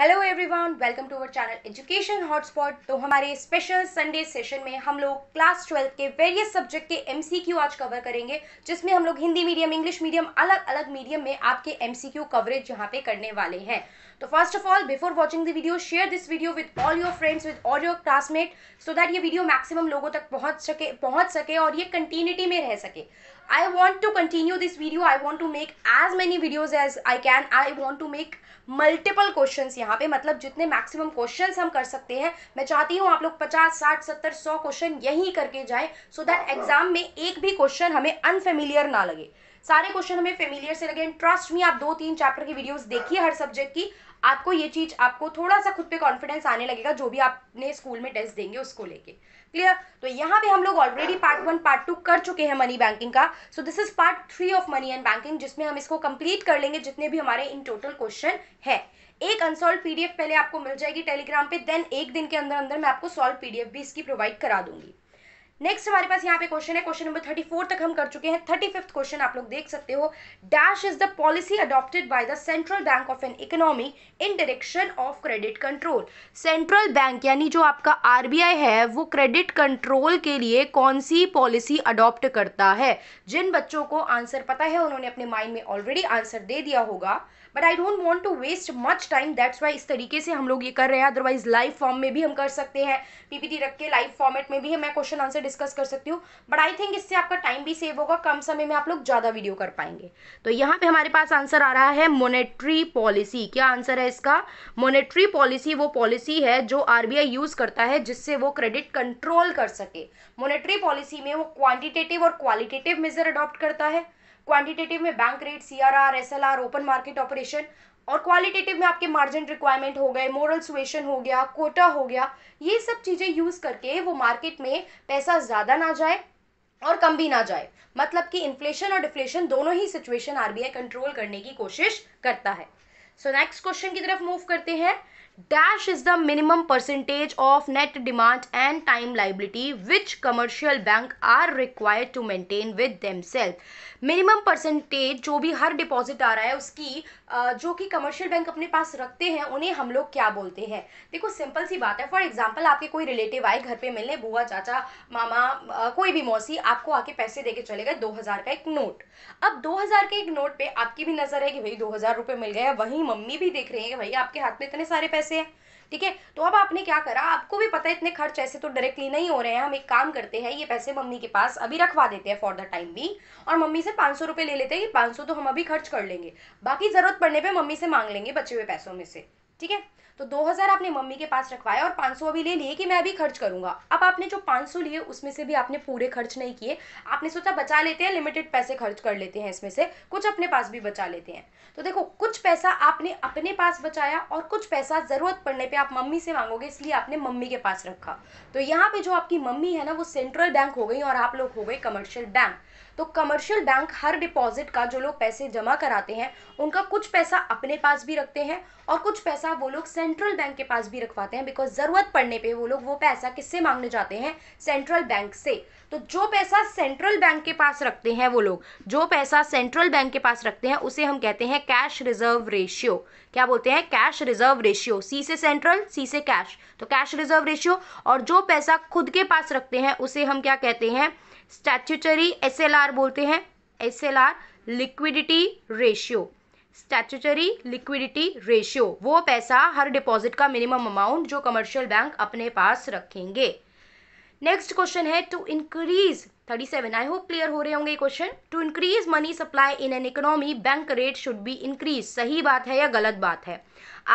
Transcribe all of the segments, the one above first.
hello everyone welcome to our channel Education Hotspot तो हमारे special Sunday session में हम लोग क्लास ट्वेल्थ के वेरियस सब्जेक्ट के एमसीक्यू आज कवर करेंगे जिसमें हम लोग हिंदी मीडियम इंग्लिश मीडियम अलग अलग मीडियम में आपके एमसीक्यू कवरेज यहाँ पे करने वाले हैं तो first of all before watching the video share this video with all your friends with all your classmate so that ये वीडियो मैक्सिमम लोगों तक पहुँच सके पहुँच सके और ये कंटिन्यूटी में रह सके I want to continue this video I want to make as many videos as I can I want to make multiple question यहाँ पे मतलब जितने मैक्सिमम क्वेश्चन हम कर सकते हैं मैं चाहती हूँ आप लोग पचास साठ सत्तर सौ क्वेश्चन यही करके जाए सो दैट एग्जाम में एक भी क्वेश्चन हमें अनफेमिलियर ना लगे सारे क्वेश्चन हमें फेमिलियर से लगे ट्रस्ट में आप दो तीन चैप्टर की वीडियोस देखिए हर सब्जेक्ट की आपको ये चीज़ आपको थोड़ा सा खुद पे कॉन्फिडेंस आने लगेगा जो भी आपने स्कूल में टेस्ट देंगे उसको लेके क्लियर तो यहाँ पे हम लोग already part one part two कर चुके हैं मनी बैंकिंग का so this is part three of money and banking जिसमें हम इसको कंप्लीट कर लेंगे जितने भी हमारे इन टोटल क्वेश्चन है एक अनसॉल्व पीडीएफ पहले आपको मिल जाएगी टेलीग्राम पे देन एक दिन के अंदर अंदर मैं आपको सॉल्व पीडीएफ भी इसकी प्रोवाइड करा दूंगी नेक्स्ट हमारे पास यहाँ पे क्वेश्चन है क्वेश्चन नंबर थर्टी फोर तक हम कर चुके हैं थर्टी फिफ्थ क्वेश्चन आप लोग देख सकते हो dash is the policy adopted by the central bank of an economy in direction of credit control central bank यानी जो आपका आरबीआई है वो क्रेडिट कंट्रोल के लिए कौन सी पॉलिसी अडॉप्ट करता है जिन बच्चों को आंसर पता है उन्होंने अपने माइंड में ऑलरेडी आंसर दे दिया होगा but I don't want to waste much time that's why इस तरीके से हम लोग ये कर रहे हैं अदरवाइज लाइव फॉर्म में भी हम कर सकते हैं पीपीटी रख के लाइव फॉर्मेट में भी मैं क्वेश्चन आंसर डिस्कस कर सकती हूँ बट आई थिंक इससे आपका टाइम भी सेव होगा कम समय में आप लोग ज़्यादा वीडियो कर पाएंगे तो यहाँ पे हमारे पास आंसर आ रहा है मोनेट्री पॉलिसी क्या आंसर है इसका मोनेट्री पॉलिसी वो पॉलिसी है जो आरबीआई यूज़ करता है जिससे वो क्रेडिट कंट्रोल कर सके मोनेट्री पॉलिसी में वो क्वान्टिटेटिव और क्वालिटेटिव मेजर अडॉप्ट करता है क्वांटिटेटिव में bank rate CRR SLR open market operation और क्वालिटेटिव में आपके मार्जिन रिक्वायरमेंट हो गए मोरल सुएशन हो गया कोटा हो गया ये सब चीज़ें यूज़ करके वो मार्केट में पैसा ज़्यादा ना जाए और कम भी ना जाए मतलब कि इन्फ्लेशन और डिफ्लेशन दोनों ही सिचुएशन आरबीआई कंट्रोल करने की कोशिश करता है सो नेक्स्ट क्वेश्चन की तरफ मूव करते हैं dash is the minimum percentage of net demand and time liability which commercial bank are required to maintain with themselves minimum percentage जो भी हर डिपॉजिट आ रहा है उसकी जो कि कमर्शियल बैंक अपने पास रखते हैं उन्हें हम लोग क्या बोलते हैं देखो सिंपल सी बात है फॉर एग्जाम्पल आपके कोई रिलेटिव आए घर पे मिलने बुआ चाचा मामा कोई भी मौसी आपको आके पैसे देके चले गए दो हज़ार का एक नोट अब दो हज़ार के एक नोट पे आपकी भी नज़र है कि भाई दो हज़ार रुपए मिल गए वहीं मम्मी भी देख रहे हैं कि भाई आपके हाथ में इतने सारे पैसे पैसे हैं ठीक है तो अब आपने क्या करा आपको भी पता है इतने खर्च ऐसे तो डायरेक्टली नहीं हो रहे हैं हम एक काम करते हैं ये पैसे मम्मी के पास अभी रखवा देते हैं फॉर द टाइम भी और मम्मी से पाँच सौ ले लेते हैं कि पाँच सौ तो हम अभी खर्च कर लेंगे बाकी ज़रूरत पड़ने पर मम्मी से मांग लेंगे बचे हुए पैसों में से ठीक है तो 2000 आपने मम्मी के पास रखवाया और 500 अभी ले लिए कि मैं अभी खर्च करूंगा अब आपने जो 500 लिए उसमें से भी आपने पूरे खर्च नहीं किए आपने सोचा बचा लेते हैं लिमिटेड पैसे खर्च कर लेते हैं इसमें से कुछ अपने पास भी बचा लेते हैं तो देखो कुछ पैसा आपने अपने पास बचाया और कुछ पैसा ज़रूरत पड़ने पर आप मम्मी से मांगोगे इसलिए आपने मम्मी के पास रखा तो यहाँ पे जो आपकी मम्मी है ना वो सेंट्रल बैंक हो गई और आप लोग हो गए कमर्शियल बैंक तो कमर्शियल बैंक हर डिपॉजिट का जो लोग पैसे जमा कराते हैं उनका कुछ पैसा अपने पास भी रखते हैं और कुछ पैसा वो लोग सेंट्रल बैंक के पास भी रखवाते हैं बिकॉज ज़रूरत पड़ने पे वो लोग वो पैसा किससे मांगने जाते हैं सेंट्रल बैंक से तो जो पैसा सेंट्रल बैंक के पास रखते हैं वो लोग जो पैसा सेंट्रल बैंक के पास रखते हैं उसे हम कहते हैं कैश रिजर्व रेशियो क्या बोलते हैं कैश रिजर्व रेशियो सी से सेंट्रल सी से कैश तो कैश रिजर्व रेशियो और जो पैसा खुद के पास रखते हैं उसे हम क्या कहते हैं स्टैचुचरी एस बोलते हैं S liquidity ratio statutory liquidity ratio वो पैसा हर डिपॉजिट का मिनिमम अमाउंट जो कमर्शियल बैंक अपने पास रखेंगे नेक्स्ट क्वेश्चन है to increase thirty seven I hope clear हो रहे होंगे question to increase money supply in an economy bank rate should be increase सही बात है या गलत बात है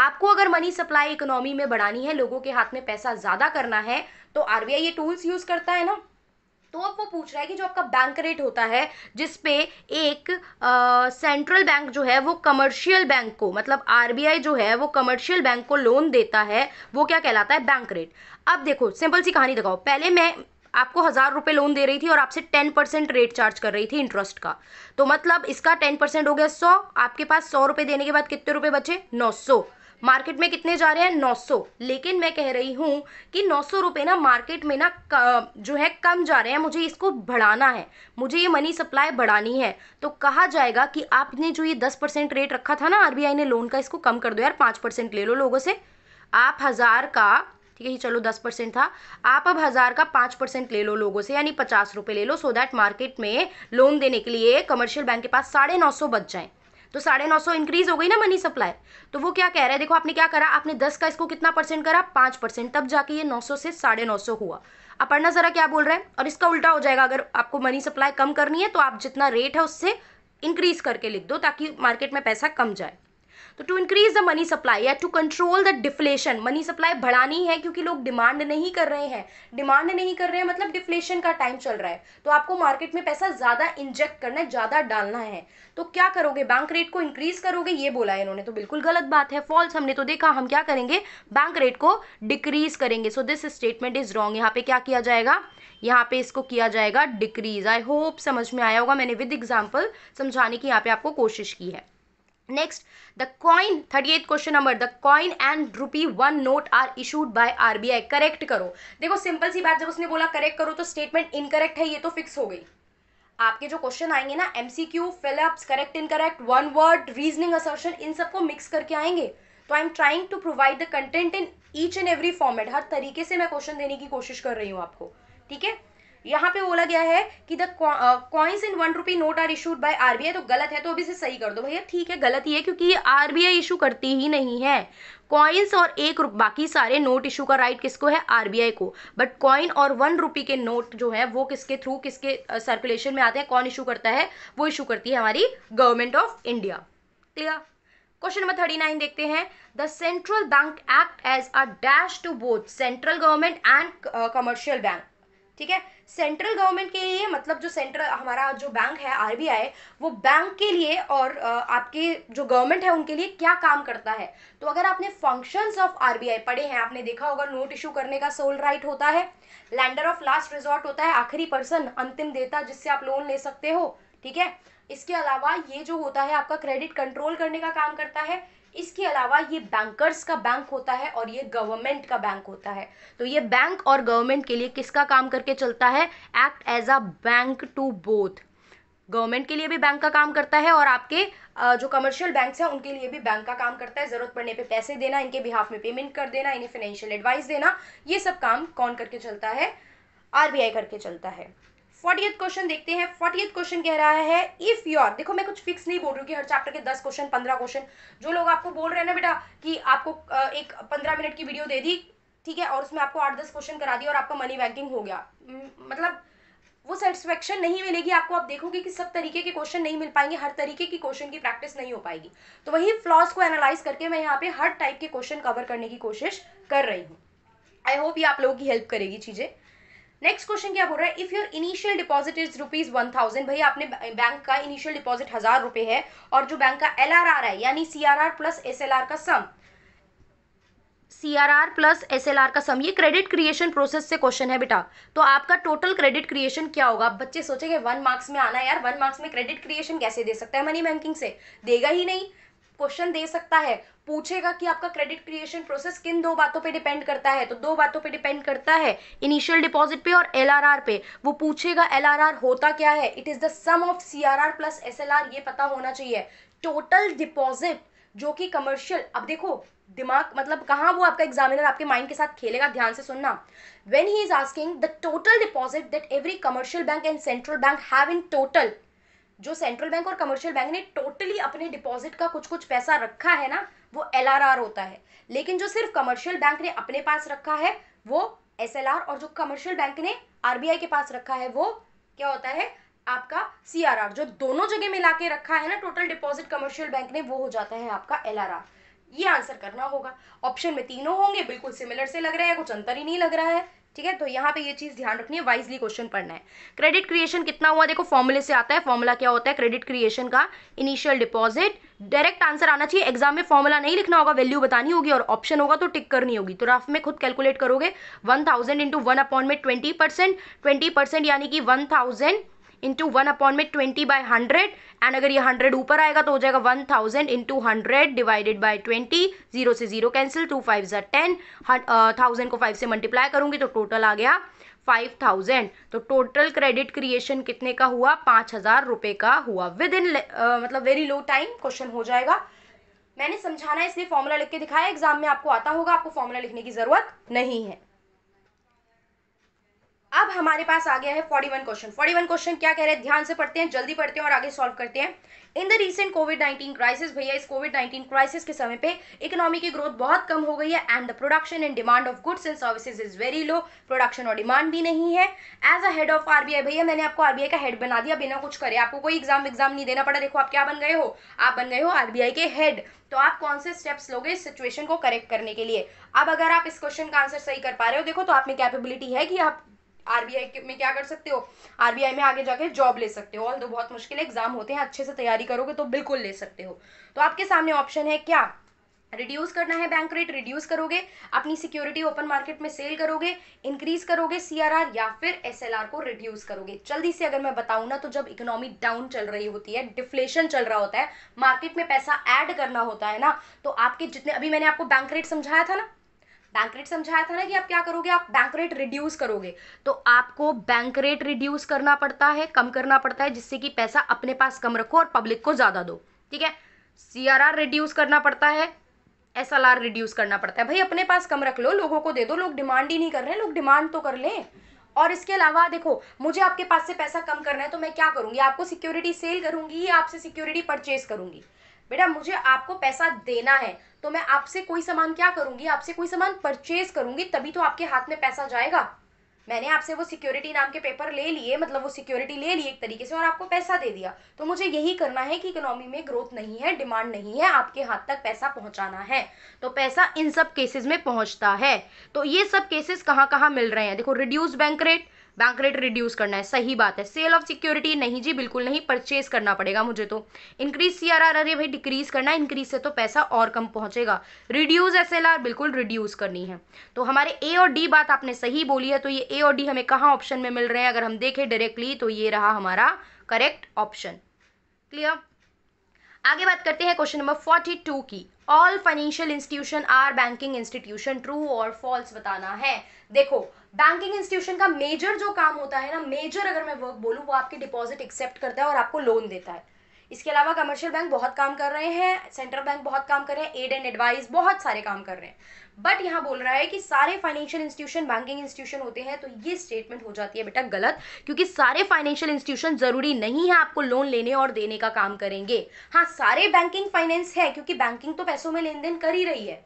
आपको अगर मनी सप्लाई इकोनॉमी में बढ़ानी है लोगों के हाथ में पैसा ज़्यादा करना है तो आरबीआई ये टूल्स यूज़ करता है ना तो अब वो पूछ रहा है कि जो आपका बैंक रेट होता है जिस पे एक सेंट्रल बैंक जो है वो कमर्शियल बैंक को मतलब आरबीआई जो है वो कमर्शियल बैंक को लोन देता है वो क्या कहलाता है बैंक रेट अब देखो सिंपल सी कहानी दिखाओ पहले मैं आपको हज़ार रुपए लोन दे रही थी और आपसे टेन परसेंट रेट चार्ज कर रही थी इंटरेस्ट का तो मतलब इसका टेन परसेंट हो गया सौ आपके पास सौ रुपए देने के बाद कितने रुपए बचे नौ सौ मार्केट में कितने जा रहे हैं 900 लेकिन मैं कह रही हूँ कि नौ सौ ना मार्केट में ना जो है कम जा रहे हैं मुझे इसको बढ़ाना है मुझे ये मनी सप्लाई बढ़ानी है तो कहा जाएगा कि आपने जो ये दस परसेंट रेट रखा था ना आरबीआई ने लोन का इसको कम कर दो यार 5 परसेंट ले लो लोगों से आप हज़ार का ठीक है चलो दस परसेंट था आप अब हज़ार का पाँच परसेंट ले लो लोगों से यानी पचास ले लो सो दैट मार्केट में लोन देने के लिए कमर्शियल बैंक के पास साढ़े नौ सौ बच जाएँ तो साढ़े नौ सौ इंक्रीज हो गई ना मनी सप्लाई तो वो क्या कह रहा है देखो आपने क्या करा आपने दस का इसको कितना परसेंट करा पांच परसेंट तब जाके ये नौ सौ से साढ़े नौ सौ हुआ आप पढ़ना जरा क्या बोल रहे हैं और इसका उल्टा हो जाएगा अगर आपको मनी सप्लाई कम करनी है तो आप जितना रेट है उससे इंक्रीज करके लिख दो ताकि मार्केट में पैसा कम जाए तो to increase the money supply या to control the deflation money supply बढ़ानी है क्योंकि लोग डिमांड नहीं कर रहे हैं डिमांड नहीं कर रहे हैं मतलब डिफ्लेशन का टाइम चल रहा है तो आपको मार्केट में पैसा ज़्यादा इंजेक्ट करना है ज़्यादा डालना है तो क्या करोगे बैंक रेट को इंक्रीज करोगे ये बोला है इन्होंने तो बिल्कुल गलत बात है फॉल्स हमने तो देखा हम क्या करेंगे बैंक रेट को डिक्रीज करेंगे so this statement is wrong यहाँ पे क्या किया जाएगा यहाँ पे इसको किया जाएगा डिक्रीज आई होप समझ में आया होगा मैंने विद एग्जाम्पल समझाने की यहाँ पे आपको कोशिश की है next the coin thirty eighth question number the coin and rupee one note are issued by RBI correct करो देखो सिंपल सी बात जब उसने बोला करेक्ट करो तो स्टेटमेंट इनकरेक्ट है ये तो फिक्स हो गई आपके जो क्वेश्चन आएंगे ना MCQ fill ups correct incorrect one word reasoning assertion इन सबको मिक्स करके आएंगे तो I am trying to provide the content in each and every format हर तरीके से मैं क्वेश्चन देने की कोशिश कर रही हूँ आपको ठीक है यहाँ पे बोला गया है कि the coins in one rupee note are issued by RBI तो गलत है तो अभी इसे सही कर दो भैया ठीक है गलत ही है क्योंकि ये आरबीआई इशू करती ही नहीं है कॉइन्स और एक बाकी सारे नोट इशू का राइट किसको है आरबीआई को बट कॉइन और वन रुपी के नोट जो है वो किसके थ्रू किसके सर्कुलेशन uh, में आते हैं कौन इशू करता है वो इशू करती है हमारी government of India clear question number thirty nine देखते हैं the central bank act as a dash to both central government and commercial bank ठीक है सेंट्रल गवर्नमेंट के लिए मतलब जो सेंट्रल हमारा जो बैंक है आरबीआई वो बैंक के लिए और आपके जो गवर्नमेंट है उनके लिए क्या काम करता है तो अगर आपने फंक्शंस ऑफ आरबीआई पढ़े हैं आपने देखा होगा नोट इशू करने का सोल राइट होता है लैंडर ऑफ लास्ट रिजॉर्ट होता है आखिरी पर्सन अंतिम देता जिससे आप लोन ले सकते हो ठीक है इसके अलावा ये जो होता है आपका क्रेडिट कंट्रोल करने का काम करता है इसके अलावा ये बैंकर्स का बैंक होता है और ये गवर्नमेंट का बैंक होता है तो ये बैंक और गवर्नमेंट के लिए किसका काम करके चलता है act as a bank to both government के लिए भी बैंक का काम करता है और आपके जो कमर्शियल बैंक्स हैं उनके लिए भी बैंक का काम करता है ज़रूरत पड़ने पे पैसे देना इनके बिहाफ में पेमेंट कर देना इन्हें फाइनेंशियल एडवाइस देना ये सब काम कौन करके चलता है आरबीआई करके चलता है फोर्टी क्वेश्चन देखते हैं फोर्टी क्वेश्चन कह रहा है इफ योर देखो मैं कुछ फिक्स नहीं बोल रही हूँ कि हर चैप्टर के दस क्वेश्चन पंद्रह क्वेश्चन जो लोग आपको बोल रहे हैं ना बेटा कि आपको एक पंद्रह मिनट की वीडियो दे दी ठीक है और उसमें आपको आठ दस क्वेश्चन करा दिया और आपका मनी बैंकिंग हो गया मतलब वो सेटिस्फेक्शन नहीं मिलेगी आपको आप देखोगे कि सब तरीके के क्वेश्चन नहीं मिल पाएंगे हर तरीके की क्वेश्चन की प्रैक्टिस नहीं हो पाएगी तो वही फ्लॉज को एनालाइज करके मैं यहाँ पे हर टाइप के क्वेश्चन कवर करने की कोशिश कर रही हूँ आई होप ये आप लोगों की हेल्प करेगी चीज़ें नेक्स्ट क्वेश्चन क्या बोल रहा है if your initial deposit is rupees one thousand भाई आपने बैंक का इनिशियल डिपॉजिट हजार रुपए है और जो बैंक का एल आर आर है यानी C R R plus S L R का sum C R R plus S L R का सम ये क्रेडिट क्रिएशन प्रोसेस से क्वेश्चन है बेटा तो आपका टोटल क्रेडिट क्रिएशन क्या होगा बच्चे सोचेंगे वन मार्क्स में आना यार वन मार्क्स में क्रेडिट क्रिएशन कैसे दे सकता है मनी बैंकिंग से देगा ही नहीं क्वेश्चन दे सकता है पूछेगा कि आपका क्रेडिट क्रिएशन प्रोसेस किन दो बातों पे डिपेंड करता है तो दो बातों पे डिपेंड करता है इनिशियल डिपॉजिट पे और एलआरआर पे वो पूछेगा एलआरआर होता क्या है it is the sum of CRR plus SLR ये पता होना चाहिए टोटल डिपॉजिट जो कि कमर्शियल अब देखो दिमाग मतलब कहाँ वो आपका एग्जामिनर आपके माइंड के साथ खेलेगा ध्यान से सुनना when he is asking the total deposit that every commercial bank and central bank have in total जो सेंट्रल बैंक और कमर्शियल बैंक ने टोटली अपने डिपॉजिट का कुछ कुछ पैसा रखा है ना वो एल होता है लेकिन जो सिर्फ कमर्शियल बैंक ने अपने पास रखा है वो एस और जो कमर्शियल बैंक ने आर के पास रखा है वो क्या होता है आपका सी जो दोनों जगह मिला के रखा है ना टोटल डिपॉजिट कमर्शियल बैंक ने वो हो जाता है आपका एल ये आंसर करना होगा ऑप्शन में तीनों होंगे बिल्कुल सिमिलर से लग रहा है कुछ अंतर ही नहीं लग रहा है ठीक है तो यहाँ पे ये चीज़ ध्यान रखनी है वाइजली क्वेश्चन पढ़ना है क्रेडिट क्रिएशन कितना हुआ देखो फॉर्मूले से आता है फॉर्मूला क्या होता है क्रेडिट क्रिएशन का इनिशियल डिपॉजिट डायरेक्ट आंसर आना चाहिए एग्जाम में फॉर्मूला नहीं लिखना होगा वैल्यू बतानी होगी और ऑप्शन होगा तो टिक करनी होगी तो राफ में खुद कैलकुलेट करोगे वन थाउजेंड इंटू वन अपॉइंटमेंट ट्वेंटी परसेंट ट्वेंटी परसेंट यानी कि one thousand into one upon में ट्वेंटी बाई हंड्रेड एंड अगर ये हंड्रेड ऊपर आएगा तो हो जाएगा one thousand into hundred divided by twenty zero से जीरो कैंसिल टू फाइव जर टेन थाउजेंड को फाइव से मल्टीप्लाई करूंगी तो टोटल आ गया फाइव थाउजेंड तो टोटल क्रेडिट क्रिएशन कितने का हुआ पाँच हज़ार रुपये का हुआ विद इन uh, मतलब वेरी लो टाइम क्वेश्चन हो जाएगा मैंने समझाना इसलिए फॉर्मूला लिख के दिखाया एग्जाम में आपको आता होगा आपको फॉर्मूला लिखने की ज़रूरत नहीं है अब हमारे पास आ गया है 41 क्वेश्चन 41 क्वेश्चन क्या कह रहे हैं ध्यान से पढ़ते हैं जल्दी पढ़ते हैं और आगे सॉल्व करते हैं in the recent Covid 19 crisis भैया इस कोविड 19 क्राइसिस के समय पे इकोनॉमी की ग्रोथ बहुत कम हो गई है and the production and demand of goods and services is very low production और डिमांड भी नहीं है as a head of RBI भैया मैंने आपको आरबीआई का हेड बना दिया बिना कुछ करे आपको कोई एग्जाम एग्जाम नहीं देना पड़ा देखो आप क्या बन गए हो आप बन गए हो आरबीआई के हेड तो आप कौन से स्टेप्स लोगे इस सिचुएशन को करेक्ट करने के लिए अब अगर आप इस क्वेश्चन का आंसर सही कर पा रहे हो देखो तो आप में कैपेबिलिटी है कि आप आरबीआई में क्या कर सकते हो आरबीआई में आगे जाके जॉब ले सकते हो ऑल दो बहुत मुश्किल एग्जाम होते हैं अच्छे से तैयारी करोगे तो बिल्कुल ले सकते हो तो आपके सामने ऑप्शन है क्या रिड्यूस करना है बैंक रेट रिड्यूस करोगे अपनी सिक्योरिटी ओपन मार्केट में सेल करोगे इंक्रीज करोगे सीआरआर या फिर एसएलआर को रिड्यूस करोगे जल्दी से अगर मैं बताऊं ना तो जब इकोनॉमी डाउन चल रही होती है डिफ्लेशन चल रहा होता है मार्केट में पैसा ऐड करना होता है ना तो आपके जितने अभी मैंने आपको बैंक रेट समझाया था ना बैंक रेट समझाया था ना कि आप क्या करोगे आप बैंक रेट रिड्यूस करोगे तो आपको बैंक रेट रिड्यूस करना पड़ता है कम करना पड़ता है जिससे कि पैसा अपने पास कम रखो और पब्लिक को ज़्यादा दो ठीक है सी रिड्यूस करना पड़ता है एस रिड्यूस करना पड़ता है भाई अपने पास कम रख लो लोगों को दे दो लोग डिमांड ही नहीं कर रहे लोग डिमांड तो कर लें और इसके अलावा देखो मुझे आपके पास से पैसा कम करना है तो मैं क्या करूंगी आपको सिक्योरिटी सेल करूंगी या आपसे सिक्योरिटी परचेज करूंगी बेटा मुझे आपको पैसा देना है तो मैं आपसे कोई सामान क्या करूंगी आपसे कोई सामान परचेज करूंगी तभी तो आपके हाथ में पैसा जाएगा मैंने आपसे वो सिक्योरिटी नाम के पेपर ले लिए मतलब वो सिक्योरिटी ले ली एक तरीके से और आपको पैसा दे दिया तो मुझे यही करना है कि इकोनॉमी में ग्रोथ नहीं है डिमांड नहीं है आपके हाथ तक पैसा पहुंचाना है तो पैसा इन सब केसेस में पहुंचता है तो ये सब केसेस कहाँ कहाँ मिल रहे हैं देखो reduce bank rate bank rate reduce करना है सही बात है सेल ऑफ सिक्योरिटी नहीं जी बिल्कुल नहीं परचेज करना पड़ेगा मुझे तो इंक्रीज सी आर आर अरे भाई डिक्रीज करना है इंक्रीज से तो पैसा और कम पहुंचेगा रिड्यूज एस एल आर बिल्कुल रिड्यूस करनी है तो हमारे ए और डी बात आपने सही बोली है तो ये ए और डी हमें कहाँ ऑप्शन में मिल रहे हैं अगर हम देखें डायरेक्टली तो ये रहा हमारा करेक्ट ऑप्शन क्लियर आगे बात करते हैं क्वेश्चन नंबर फोर्टी टू की all financial institution are banking institution true और फॉल्स बताना है देखो बैंकिंग इंस्टीट्यूशन का मेजर जो काम होता है ना मेजर अगर मैं वर्क बोलूँ वो आपके डिपॉजिट एक्सेप्ट करता है और आपको लोन देता है इसके अलावा कमर्शियल बैंक बहुत काम कर रहे हैं सेंट्रल बैंक बहुत काम कर रहे हैं एड एंड एडवाइस बहुत सारे काम कर रहे हैं बट यहाँ बोल रहा है कि सारे फाइनेंशियल इंस्टीट्यूशन बैंकिंग इंस्टीट्यूशन होते हैं तो ये स्टेटमेंट हो जाती है बेटा गलत क्योंकि सारे फाइनेंशियल इंस्टीट्यूशन जरूरी नहीं है आपको लोन लेने और देने का काम करेंगे हाँ सारे बैंकिंग फाइनेंस है क्योंकि बैंकिंग तो पैसों में लेन देन कर ही रही है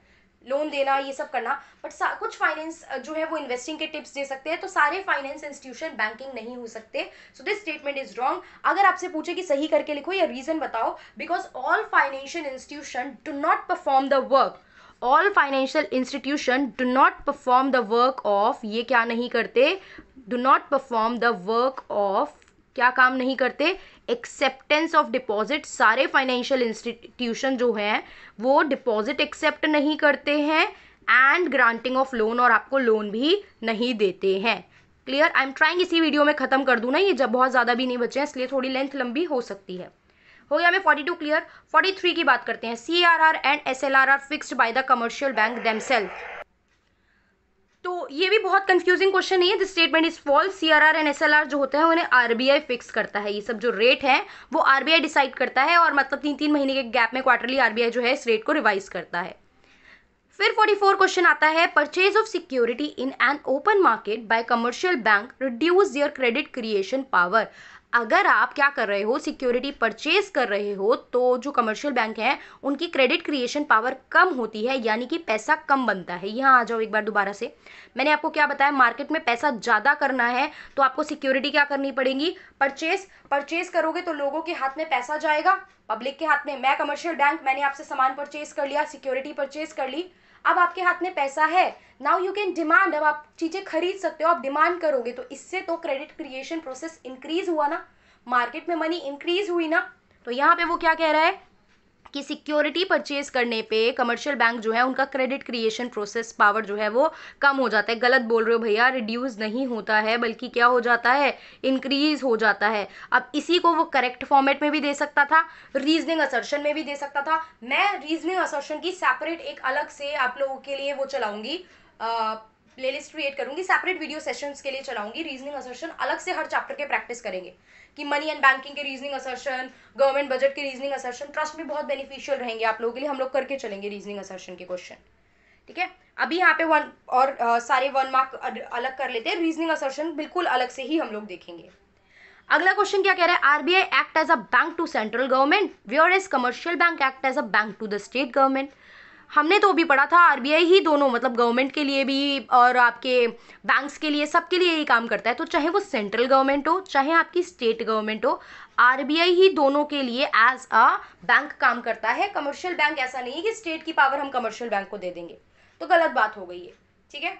लोन देना ये सब करना बट कुछ फाइनेंस जो है वो इन्वेस्टिंग के टिप्स दे सकते हैं तो सारे फाइनेंस इंस्टीट्यूशन बैंकिंग नहीं हो सकते so this statement is wrong अगर आपसे पूछे कि सही करके लिखो या रीजन बताओ because all financial institution do not perform the work all financial institution do not perform the work of ये क्या नहीं करते do not perform the work of क्या काम नहीं करते एक्सेप्टेंस ऑफ डिपॉजिट सारे फाइनेंशियल इंस्टीट्यूशन जो हैं वो डिपॉजिट एक्सेप्ट नहीं करते हैं एंड ग्रांटिंग ऑफ लोन और आपको लोन भी नहीं देते हैं क्लियर आई एम ट्राइंग इसी वीडियो में खत्म कर दूँ ना ये जब बहुत ज़्यादा भी नहीं बचे हैं इसलिए थोड़ी लेंथ लंबी हो सकती है हो गया हमें 42 क्लियर 43 की बात करते हैं C R R and S L R are fixed by the commercial bank self तो ये भी बहुत कंफ्यूजिंग क्वेश्चन नहीं है this statement is false CRR and R जो होते हैं उन्हें आरबीआई फिक्स करता है ये सब जो रेट है वो आरबीआई डिसाइड करता है और मतलब तीन तीन महीने के गैप में क्वार्टरली आरबीआई जो है इस रेट को रिवाइज करता है फिर 44 क्वेश्चन आता है purchase of security in an open market by commercial bank reduce your credit creation power अगर आप क्या कर रहे हो सिक्योरिटी परचेज कर रहे हो तो जो कमर्शियल बैंक है उनकी क्रेडिट क्रिएशन पावर कम होती है यानी कि पैसा कम बनता है यहाँ आ जाओ एक बार दोबारा से मैंने आपको क्या बताया मार्केट में पैसा ज़्यादा करना है तो आपको सिक्योरिटी क्या करनी पड़ेगी परचेज परचेज करोगे तो लोगों के हाथ में पैसा जाएगा पब्लिक के हाथ में मैं कमर्शियल बैंक मैंने आपसे सामान परचेज कर लिया सिक्योरिटी परचेज कर ली अब आपके हाथ में पैसा है नाउ यू कैन डिमांड अब आप चीज़ें खरीद सकते हो आप डिमांड करोगे तो इससे तो क्रेडिट क्रिएशन प्रोसेस इंक्रीज हुआ ना मार्केट में मनी इंक्रीज हुई ना तो यहाँ पे वो क्या कह रहा है कि सिक्योरिटी परचेज करने पे कमर्शियल बैंक जो है उनका क्रेडिट क्रिएशन प्रोसेस पावर जो है वो कम हो जाता है गलत बोल रहे हो भैया रिड्यूस नहीं होता है बल्कि क्या हो जाता है इंक्रीज हो जाता है अब इसी को वो करेक्ट फॉर्मेट में भी दे सकता था रीजनिंग असर्शन में भी दे सकता था मैं रीजनिंग असर्शन की सेपरेट एक अलग से आप लोगों के लिए वो चलाऊंगी प्लेलिस्ट क्रिएट करूंगी सेपरेट वीडियो सेशंस के लिए चलाऊंगी रीजनिंग असर्शन अलग से हर चैप्टर के प्रैक्टिस करेंगे कि मनी एंड बैंकिंग के रीजनिंग असर्शन गवर्नमेंट बजट के रीजनिंग असर्शन ट्रस्ट में बहुत बेनिफिशियल रहेंगे आप लोगों के लिए हम लोग करके चलेंगे रीजनिंग असर्शन के क्वेश्चन ठीक है अभी यहाँ पे वन और आ, सारे वन मार्क अलग कर लेते हैं रीजनिंग असर्शन बिल्कुल अलग से ही हम लोग देखेंगे अगला क्वेश्चन क्या कह रहा है RBI act as a bank to central government whereas commercial bank act as a bank to the state government हमने तो भी पढ़ा था आरबीआई ही दोनों मतलब गवर्नमेंट के लिए भी और आपके बैंक्स के लिए सबके लिए ही काम करता है तो चाहे वो सेंट्रल गवर्नमेंट हो चाहे आपकी स्टेट गवर्नमेंट हो आरबीआई ही दोनों के लिए एज अ बैंक काम करता है कमर्शियल बैंक ऐसा नहीं है कि स्टेट की पावर हम कमर्शियल बैंक को दे देंगे तो गलत बात हो गई है ठीक है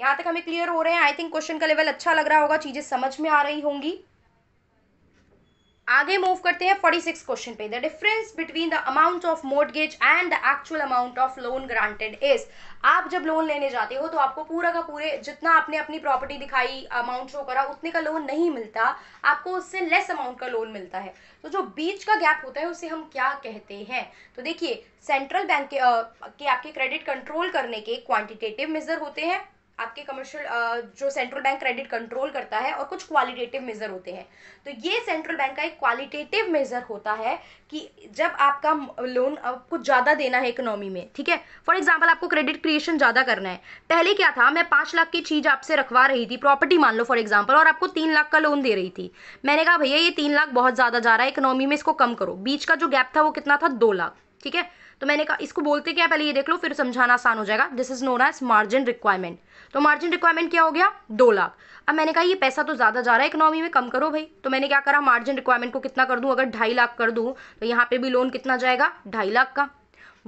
यहाँ तक हमें क्लियर हो रहे हैं आई थिंक क्वेश्चन का लेवल अच्छा लग रहा होगा चीज़ें समझ में आ रही होंगी आगे मूव करते हैं 46 क्वेश्चन पे the difference between the amount of mortgage and the actual amount of loan granted is आप जब लोन लेने जाते हो तो आपको पूरा का पूरे जितना आपने अपनी प्रॉपर्टी दिखाई अमाउंट शो करा उतने का लोन नहीं मिलता आपको उससे लेस अमाउंट का लोन मिलता है तो जो बीच का गैप होता है उसे हम क्या कहते हैं तो देखिए सेंट्रल बैंक के, के आपके क्रेडिट कंट्रोल करने के क्वांटिटेटिव मेजर होते हैं आपके कमर्शियल जो सेंट्रल बैंक क्रेडिट कंट्रोल करता है और कुछ क्वालिटेटिव मेज़र होते हैं तो ये सेंट्रल बैंक का एक क्वालिटेटिव मेज़र होता है कि जब आपका लोन कुछ ज़्यादा देना है इकोनॉमी में ठीक है फॉर एग्जाम्पल आपको क्रेडिट क्रिएशन ज़्यादा करना है पहले क्या था मैं पांच लाख की चीज़ आपसे रखवा रही थी प्रॉपर्टी मान लो फॉर एग्जाम्पल और आपको तीन लाख का लोन दे रही थी मैंने कहा भैया ये तीन लाख बहुत ज़्यादा जा रहा है इकोनॉमी में इसको कम करो बीच का जो गैप था वो कितना था दो लाख ठीक है तो मैंने कहा इसको बोलते क्या पहले ये देख लो फिर समझाना आसान हो जाएगा this is known as margin requirement तो मार्जिन रिक्वायरमेंट क्या हो गया दो लाख अब मैंने कहा ये पैसा तो ज़्यादा जा रहा है इकोनॉमी में कम करो भाई तो मैंने क्या करा मार्जिन रिक्वायरमेंट को कितना कर दूं अगर ढाई लाख कर दूं तो यहाँ पे भी लोन कितना जाएगा ढाई लाख का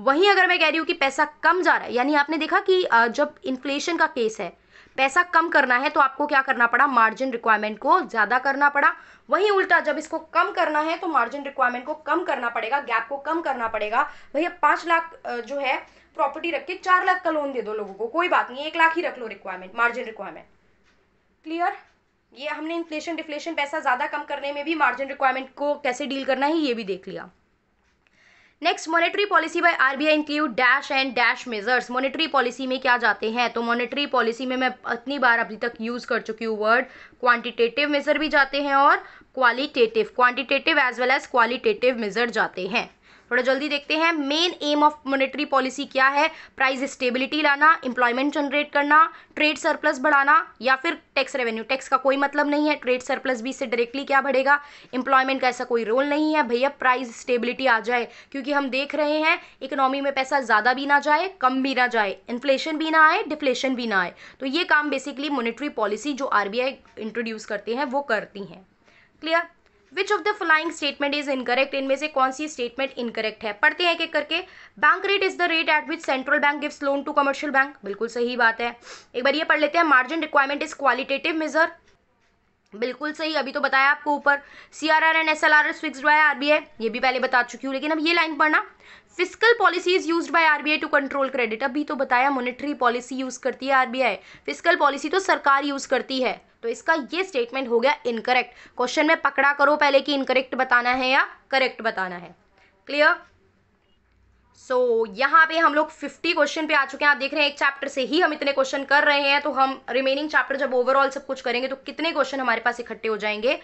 वहीं अगर मैं कह रही हूँ कि पैसा कम जा रहा है यानी आपने देखा कि जब इन्फ्लेशन का केस है पैसा कम करना है तो आपको क्या करना पड़ा मार्जिन रिक्वायरमेंट को ज़्यादा करना पड़ा वहीं उल्टा जब इसको कम करना है तो मार्जिन रिक्वायरमेंट को कम करना पड़ेगा गैप को कम करना पड़ेगा भैया पांच लाख जो है प्रॉपर्टी रख के चार लाख का लोन दे दो लोगों को कोई बात नहीं एक लाख ही रख लो रिक्वायरमेंट मार्जिन रिक्वायरमेंट क्लियर ये हमने इन्फ्लेशन डिफ्लेशन पैसा ज़्यादा कम करने में भी मार्जिन रिक्वायरमेंट को कैसे डील करना है ये भी देख लिया next monetary policy by RBI include dash and dash measures monetary policy में क्या जाते हैं तो मॉनेटरी पॉलिसी में मैं इतनी बार अभी तक यूज़ कर चुकी हूँ वर्ड क्वांटिटेटिव मेजर भी जाते हैं और qualitative quantitative as well as qualitative measure जाते हैं थोड़ा जल्दी देखते हैं main aim of monetary policy क्या है प्राइस स्टेबिलिटी लाना इंप्लॉयमेंट जनरेट करना ट्रेड सरप्लस बढ़ाना या फिर टैक्स रेवेन्यू टैक्स का कोई मतलब नहीं है ट्रेड सरप्लस भी इससे डायरेक्टली क्या बढ़ेगा इंप्लॉयमेंट का ऐसा कोई रोल नहीं है भैया प्राइस स्टेबिलिटी आ जाए क्योंकि हम देख रहे हैं इकोनॉमी में पैसा ज़्यादा भी ना जाए कम भी ना जाए इन्फ्लेशन भी ना आए डिफ्लेशन भी ना आए तो ये काम बेसिकली मॉनेटरी पॉलिसी जो आरबीआई इंट्रोड्यूस करते हैं वो करती हैं clear which of the following statement is incorrect इनमें से कौन सी स्टेटमेंट इनकरेक्ट है पढ़ते हैं एक एक करके bank rate is the rate at which central bank gives loan to commercial bank बिल्कुल सही बात है एक बार ये पढ़ लेते हैं margin requirement is qualitative measure बिल्कुल सही अभी तो बताया आपको ऊपर C R R and S L R is fix by R B I ये भी पहले बता चुकी हूँ लेकिन अब ये लाइन पढ़ना physical policies use by R B I to control credit अभी तो बताया मॉनेटरी पॉलिसी यूज करती है R B I physical policy तो सरकार यूज करती है तो इसका ये स्टेटमेंट हो गया इनकरेक्ट क्वेश्चन में पकड़ा करो पहले कि इनकरेक्ट बताना है या करेक्ट बताना है क्लियर सो so, यहाँ पे हम लोग 50 क्वेश्चन पे आ चुके हैं आप देख रहे हैं एक चैप्टर से ही हम इतने क्वेश्चन कर रहे हैं तो हम रिमेनिंग चैप्टर जब ओवरऑल सब कुछ करेंगे तो कितने क्वेश्चन हमारे पास इकट्ठे हो जाएंगे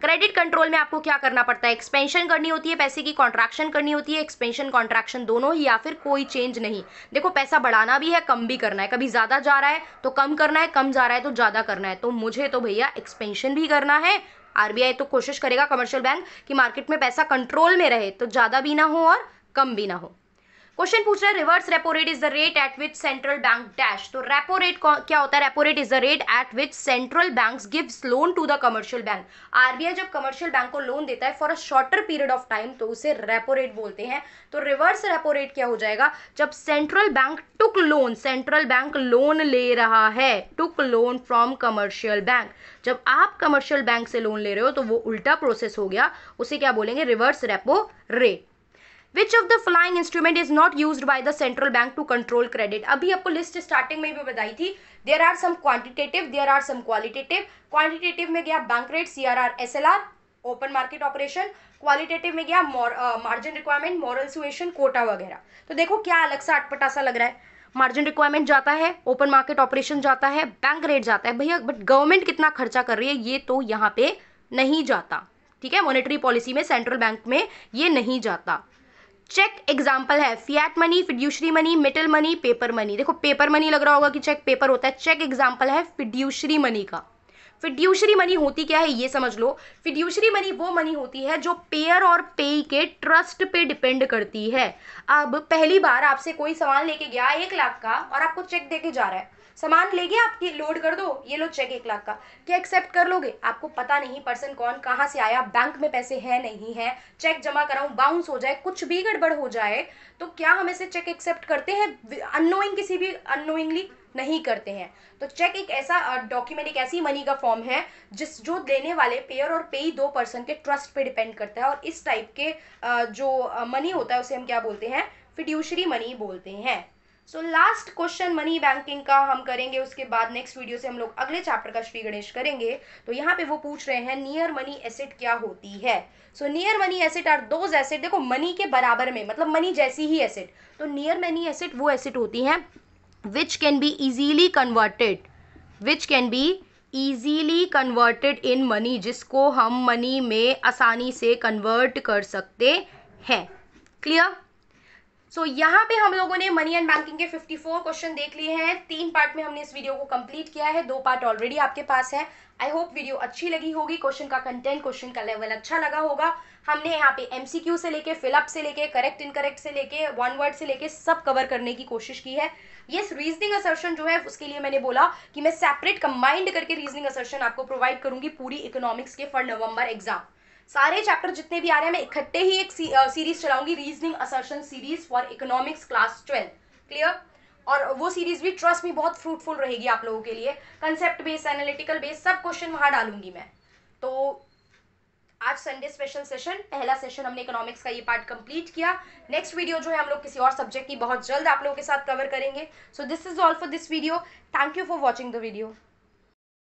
क्रेडिट कंट्रोल में आपको क्या करना पड़ता है एक्सपेंशन करनी होती है पैसे की कॉन्ट्रैक्शन करनी होती है एक्सपेंशन कॉन्ट्रैक्शन दोनों ही या फिर कोई चेंज नहीं देखो पैसा बढ़ाना भी है कम भी करना है कभी ज़्यादा जा रहा है तो कम करना है कम जा रहा है तो ज़्यादा करना है तो मुझे तो भैया एक्सपेंशन भी करना है आरबीआई तो कोशिश करेगा कमर्शियल बैंक कि मार्केट में पैसा कंट्रोल में रहे तो ज़्यादा भी ना हो और कम भी ना हो क्वेश्चन पूछ रहा है reverse repo rate is the rate at which central bank dash तो रेपो रेट क्या होता है repo rate is the rate at which central bank gives loan to the commercial bank RBI जब कमर्शियल बैंक को loan देता है for a shorter period of time तो उसे रेपो रेट बोलते हैं तो रिवर्स रेपो रेट क्या हो जाएगा जब central bank took loan central bank loan ले रहा है took loan from commercial bank जब आप कमर्शियल बैंक से लोन ले रहे हो तो वो उल्टा प्रोसेस हो गया उसे क्या बोलेंगे reverse repo rate which of the following instrument is not use by the central bank to control credit अभी आपको लिस्ट स्टार्टिंग में भी बताई थी there are some quantitative there are some qualitative quantitative में गया bank rate C R R S L R open market operation qualitative में गया margin requirement moral suasion quota वगैरह तो देखो क्या अलग सा अटपटा सा लग रहा है मार्जिन रिक्वायरमेंट जाता है ओपन मार्केट ऑपरेशन जाता है बैंक रेट जाता है भैया बट गवर्नमेंट कितना खर्चा कर रही है ये तो यहाँ पे नहीं जाता ठीक है मॉनेटरी पॉलिसी में सेंट्रल बैंक में ये नहीं जाता चेक एग्जाम्पल है fiat money fiduciary money metal money paper money देखो पेपर मनी लग रहा होगा कि चेक पेपर होता है चेक एग्जाम्पल है फिड्यूशरी मनी का फिड्यूशरी मनी होती क्या है ये समझ लो फिड्यूशरी मनी वो मनी होती है जो पेयर और पे के ट्रस्ट पे डिपेंड करती है अब पहली बार आपसे कोई सवाल लेके गया एक लाख का और आपको चेक देके जा रहा है सामान ले गया लोड कर दो ये लो चेक एक लाख का क्या एक्सेप्ट कर लोगे आपको पता नहीं पर्सन कौन कहाँ से आया बैंक में पैसे है नहीं है चेक जमा कराऊं बाउंस हो जाए कुछ भी गड़बड़ हो जाए तो क्या हम ऐसे चेक एक्सेप्ट करते हैं अनोइंग किसी भी अनोइंगली नहीं करते हैं तो चेक एक ऐसा डॉक्यूमेंट एक ऐसी मनी का फॉर्म है जिस जो देने वाले पेयर और पेई दो पर्सन के ट्रस्ट पे डिपेंड करता है और इस टाइप के जो मनी होता है उसे हम क्या बोलते हैं फिड्यूशरी मनी बोलते हैं so last question money banking का हम करेंगे उसके बाद नेक्स्ट वीडियो से हम लोग अगले चैप्टर का श्री गणेश करेंगे तो यहाँ पे वो पूछ रहे हैं नियर मनी एसेट क्या होती है so near money asset are those asset देखो मनी के बराबर में मतलब मनी जैसी ही एसेट तो नियर मनी एसेट वो एसेट होती हैं which can be easily converted which can be easily converted in money जिसको हम मनी में आसानी से कन्वर्ट कर सकते हैं क्लियर सो so, यहाँ पे हम लोगों ने मनी एंड बैंकिंग के 54 क्वेश्चन देख लिए हैं तीन पार्ट में हमने इस वीडियो को कंप्लीट किया है दो पार्ट ऑलरेडी आपके पास है आई होप वीडियो अच्छी लगी होगी क्वेश्चन का कंटेंट क्वेश्चन का लेवल अच्छा लगा होगा हमने यहाँ पे एमसीक्यू से लेके फिलअप से लेके करेक्ट इनकरेक्ट से लेके वन वर्ड से लेके सब कवर करने की कोशिश की है ये रीजनिंग असर्शन जो है उसके लिए मैंने बोला कि मैं सेपरेट कंबाइंड करके रीजनिंग असर्शन आपको प्रोवाइड करूंगी पूरी इकोनॉमिक्स के फॉर नवंबर एग्जाम सारे चैप्टर जितने भी आ रहे हैं मैं इकट्ठे ही एक सी, आ, सीरीज चलाऊंगी reasoning assertion series for economics class twelve clear और वो सीरीज भी ट्रस्ट में बहुत फ्रूटफुल रहेगी आप लोगों के लिए कंसेप्ट बेस्ड एनालिटिकल बेस्ड सब क्वेश्चन वहां डालूंगी मैं तो आज संडे स्पेशल सेशन पहला सेशन हमने इकोनॉमिक्स का ये पार्ट कंप्लीट किया नेक्स्ट वीडियो जो है हम लोग किसी और सब्जेक्ट की बहुत जल्द आप लोगों के साथ कवर करेंगे so this is all for this video thank you for watching the video